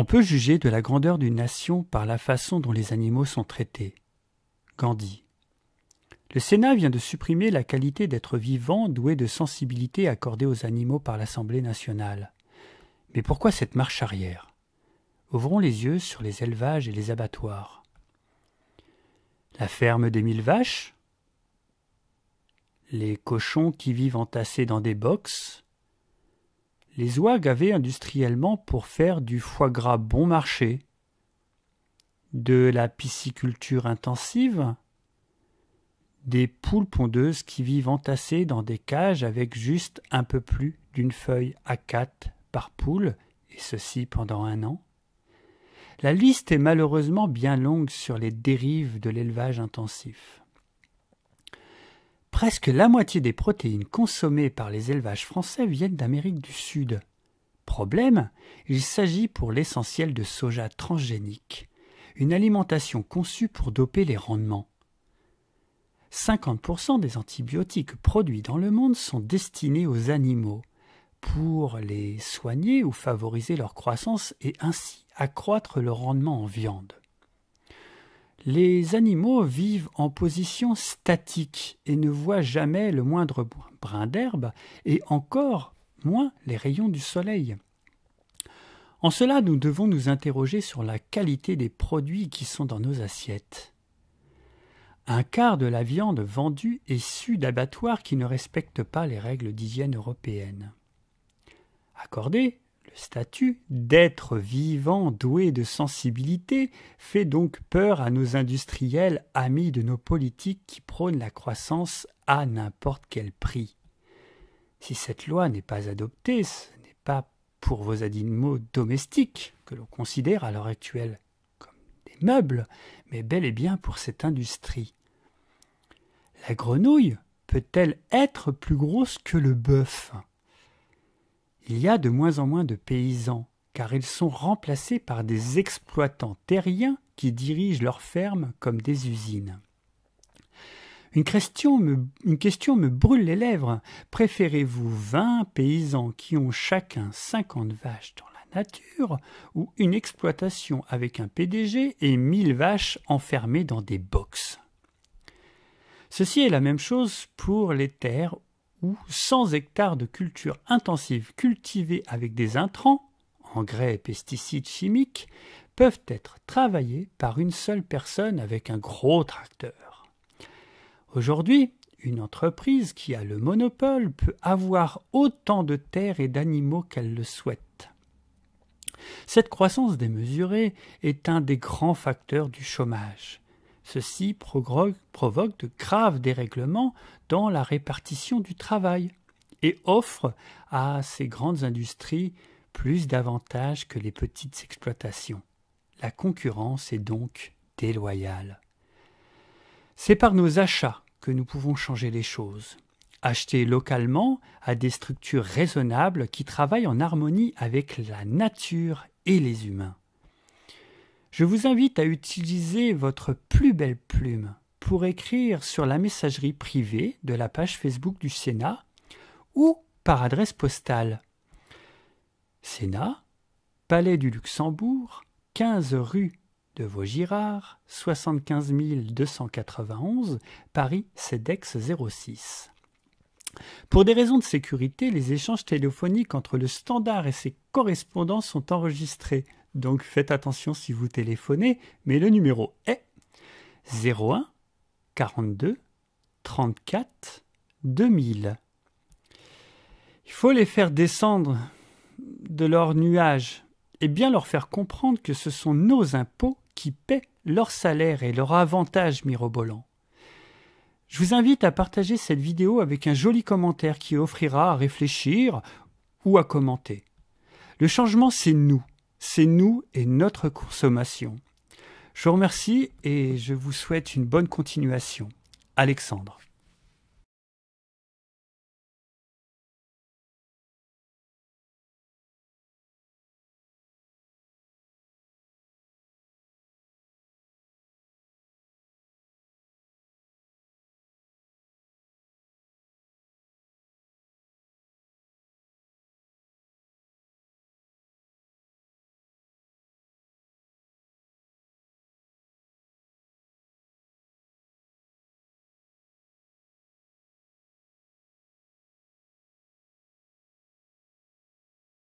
On peut juger de la grandeur d'une nation par la façon dont les animaux sont traités. Gandhi. Le Sénat vient de supprimer la qualité d'être vivant doué de sensibilité accordée aux animaux par l'Assemblée nationale. Mais pourquoi cette marche arrière Ouvrons les yeux sur les élevages et les abattoirs. La ferme des mille vaches Les cochons qui vivent entassés dans des boxes les oies gavées industriellement pour faire du foie gras bon marché, de la pisciculture intensive, des poules pondeuses qui vivent entassées dans des cages avec juste un peu plus d'une feuille à quatre par poule, et ceci pendant un an. La liste est malheureusement bien longue sur les dérives de l'élevage intensif. Presque la moitié des protéines consommées par les élevages français viennent d'Amérique du Sud. Problème, il s'agit pour l'essentiel de soja transgénique, une alimentation conçue pour doper les rendements. 50% des antibiotiques produits dans le monde sont destinés aux animaux, pour les soigner ou favoriser leur croissance et ainsi accroître le rendement en viande. Les animaux vivent en position statique et ne voient jamais le moindre brin d'herbe, et encore moins les rayons du soleil. En cela, nous devons nous interroger sur la qualité des produits qui sont dans nos assiettes. Un quart de la viande vendue est sue d'abattoirs qui ne respectent pas les règles d'hygiène européennes. Accordé, le statut d'être vivant doué de sensibilité fait donc peur à nos industriels amis de nos politiques qui prônent la croissance à n'importe quel prix. Si cette loi n'est pas adoptée, ce n'est pas pour vos animaux domestiques que l'on considère à l'heure actuelle comme des meubles, mais bel et bien pour cette industrie. La grenouille peut-elle être plus grosse que le bœuf il y a de moins en moins de paysans, car ils sont remplacés par des exploitants terriens qui dirigent leurs fermes comme des usines. Une question, me, brûle les lèvres. Préférez-vous vingt paysans qui ont chacun cinquante vaches dans la nature ou une exploitation avec un PDG et mille vaches enfermées dans des boxes Ceci est la même chose pour les terres ou 100 hectares de culture intensive cultivées avec des intrants, engrais et pesticides chimiques, peuvent être travaillés par une seule personne avec un gros tracteur. Aujourd'hui, une entreprise qui a le monopole peut avoir autant de terres et d'animaux qu'elle le souhaite. Cette croissance démesurée est un des grands facteurs du chômage. Ceci provoque de graves dérèglements dans la répartition du travail et offre à ces grandes industries plus d'avantages que les petites exploitations. La concurrence est donc déloyale. C'est par nos achats que nous pouvons changer les choses. Acheter localement à des structures raisonnables qui travaillent en harmonie avec la nature et les humains. Je vous invite à utiliser votre plus belle plume pour écrire sur la messagerie privée de la page Facebook du Sénat ou par adresse postale. Sénat, Palais du Luxembourg, 15 rue de Vaugirard, 75 291, Paris CEDEX 06. Pour des raisons de sécurité, les échanges téléphoniques entre le standard et ses correspondants sont enregistrés. Donc faites attention si vous téléphonez, mais le numéro est 01 42 34 2000. Il faut les faire descendre de leur nuage et bien leur faire comprendre que ce sont nos impôts qui paient leur salaire et leur avantage mirobolant. Je vous invite à partager cette vidéo avec un joli commentaire qui offrira à réfléchir ou à commenter. Le changement, c'est nous c'est nous et notre consommation. Je vous remercie et je vous souhaite une bonne continuation. Alexandre.